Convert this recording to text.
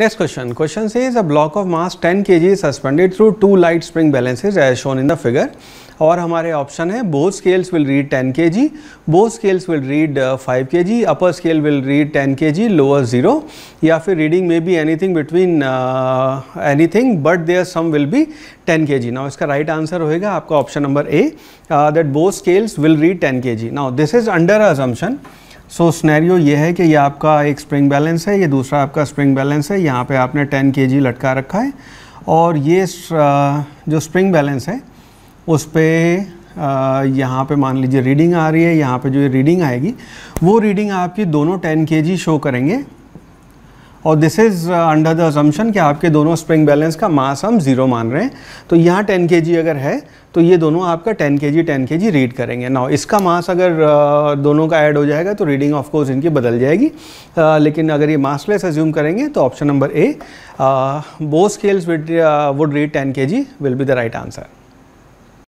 next question question से is a block of mass 10 K G suspended through two light spring balances as shown in the figure और हमारे option है both scales will read 10 K G both scales will read 5 K G upper scale will read 10 K G lower zero या फिर reading may be anything between anything but their sum will be 10 K G now इसका right answer होएगा आपका option number A that both scales will read 10 K G now this is under assumption so so, scenario ये है कि ये आपका एक spring balance है ये दूसरा आपका स्प्रिंग बैलेंस है यहाँ पे आपने 10 के लटका रखा है और ये जो स्प्रिंग बैलेंस है उस पर यहाँ पे मान लीजिए रीडिंग आ रही है यहाँ पे जो ये रीडिंग आएगी वो रीडिंग आपकी दोनों 10 के शो करेंगे और this is under the assumption कि आपके दोनों स्प्रिंग बैलेंस का मास हम ज़ीरो मान रहे हैं तो यहाँ टेन के अगर है तो ये दोनों आपका 10 के जी टेन के जी रीड करेंगे ना इसका मास अगर uh, दोनों का ऐड हो जाएगा तो रीडिंग ऑफ कोर्स इनकी बदल जाएगी uh, लेकिन अगर ये मासलेस एज्यूम करेंगे तो ऑप्शन नंबर ए बो scales would read ten K G will be the right answer